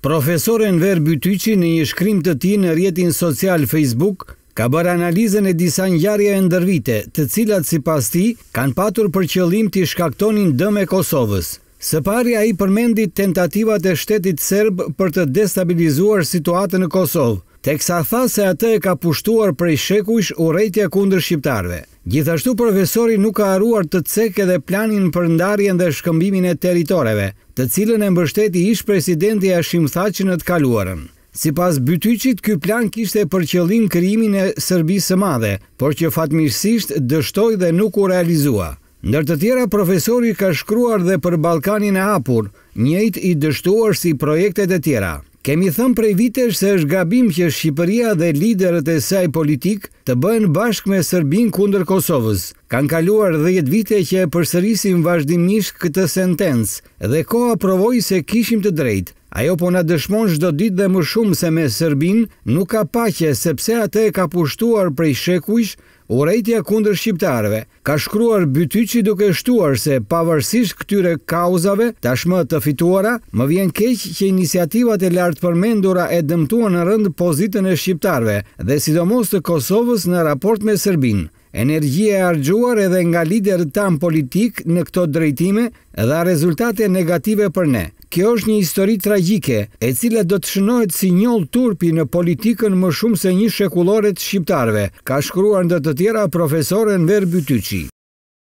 Profesorin Ver Bytyqi në një shkrim të ti në rjetin social Facebook ka bërë analizën e disa njarja e ndërvite të cilat si pas ti kanë patur për qëllim të shkaktonin dëme Kosovës. Së pari i përmendit tentativat e shtetit serb për të destabilizuar situatën në Kosovë, teksa tha se atë e ka pushtuar prej shekush u rejtja kundër shqiptarve. Gjithashtu profesori nuk ka arruar të cek edhe planin për ndarjen dhe shkëmbimin e teritoreve, të cilën e mbështeti ish presidenti e shimthaci në të kaluarën. Si pas bytyqit, ky plan kishte për qëllim kërimin e sërbisë madhe, por që fatmirësisht dështoj dhe nuk u realizua. Ndër të tjera, profesori ka shkruar dhe për Balkanin e Apur, njejt i dështuar si projektet e tjera. Kemi thëmë prej vitesh se është gabim që Shqipëria dhe liderët e saj politik të bëhen bashkë me Serbin kundër Kosovës. Kanë kaluar 10 vite që e përsërisim vazhdimisht këtë sentencë dhe koha provoi se kishim të drejtë. Ajo po na dëshmon çdo ditë dhe më shumë se me Serbin nuk ka paqe sepse atë e ka pushtuar prej shekuish Urejtja kundër shqiptarëve ka shkruar byty që duke shtuar se pavarësisht këtyre kauzave tashmë të fituara, më vjen keq që inisiativat e lartë përmendura e dëmtua në rëndë pozitën e shqiptarëve dhe sidomos të Kosovës në raport me Serbinë. Energjia e argjuar edhe nga lider tam politik në këto drejtime dhe rezultate negative për ne kjo është një histori tragjike, e cila do të shënohet si njëll turpi në politikën më shumë se një shekullore të shqiptarve, ka shkruar ndër të tjera profesorën Verbytyçi.